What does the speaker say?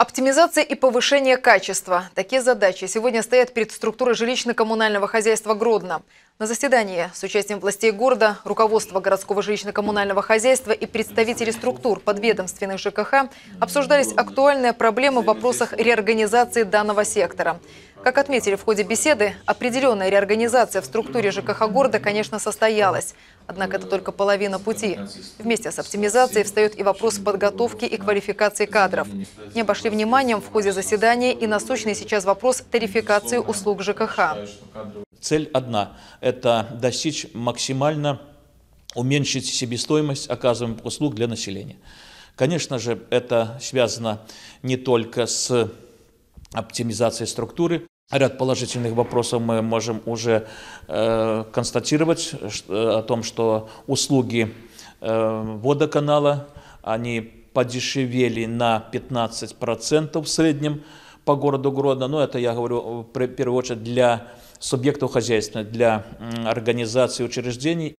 Оптимизация и повышение качества. Такие задачи сегодня стоят перед структурой жилищно-коммунального хозяйства Гродно. На заседании с участием властей города, руководства городского жилищно-коммунального хозяйства и представителей структур подведомственных ЖКХ обсуждались актуальные проблемы в вопросах реорганизации данного сектора. Как отметили в ходе беседы, определенная реорганизация в структуре ЖКХ города, конечно, состоялась. Однако это только половина пути. Вместе с оптимизацией встает и вопрос подготовки и квалификации кадров. Не обошли вниманием в ходе заседания и насущный сейчас вопрос тарификации услуг ЖКХ. Цель одна – это достичь максимально уменьшить себестоимость оказываемых услуг для населения. Конечно же, это связано не только с оптимизацией структуры. Ряд положительных вопросов мы можем уже э, констатировать что, о том, что услуги э, водоканала, они подешевели на 15% в среднем по городу Гродно. Но это я говорю в первую очередь для субъектов хозяйственных для организации учреждений